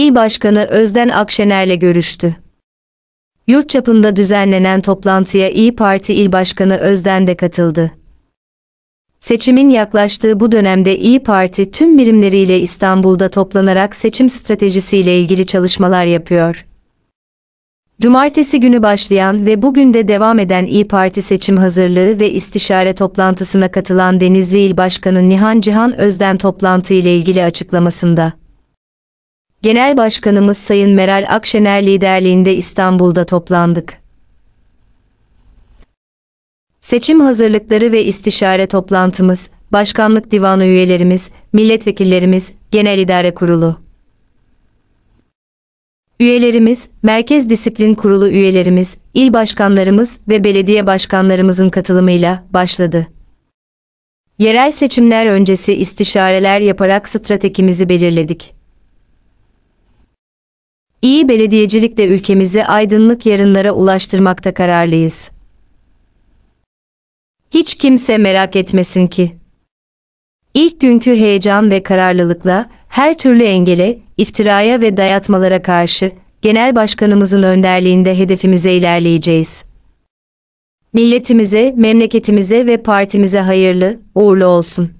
İl Başkanı Özden Akşener'le görüştü. Yurt çapında düzenlenen toplantıya İyi Parti İl Başkanı Özden de katıldı. Seçimin yaklaştığı bu dönemde İyi Parti tüm birimleriyle İstanbul'da toplanarak seçim stratejisiyle ilgili çalışmalar yapıyor. Cumartesi günü başlayan ve bugün de devam eden İyi Parti seçim hazırlığı ve istişare toplantısına katılan Denizli İl Başkanı Nihan Cihan Özden toplantı ile ilgili açıklamasında Genel Başkanımız Sayın Meral Akşener liderliğinde İstanbul'da toplandık. Seçim hazırlıkları ve istişare toplantımız, başkanlık divanı üyelerimiz, milletvekillerimiz, genel idare kurulu. Üyelerimiz, Merkez Disiplin Kurulu üyelerimiz, il başkanlarımız ve belediye başkanlarımızın katılımıyla başladı. Yerel seçimler öncesi istişareler yaparak stratejimizi belirledik. İyi belediyecilikle ülkemizi aydınlık yarınlara ulaştırmakta kararlıyız. Hiç kimse merak etmesin ki. İlk günkü heyecan ve kararlılıkla her türlü engele, iftiraya ve dayatmalara karşı Genel Başkanımızın önderliğinde hedefimize ilerleyeceğiz. Milletimize, memleketimize ve partimize hayırlı, uğurlu olsun.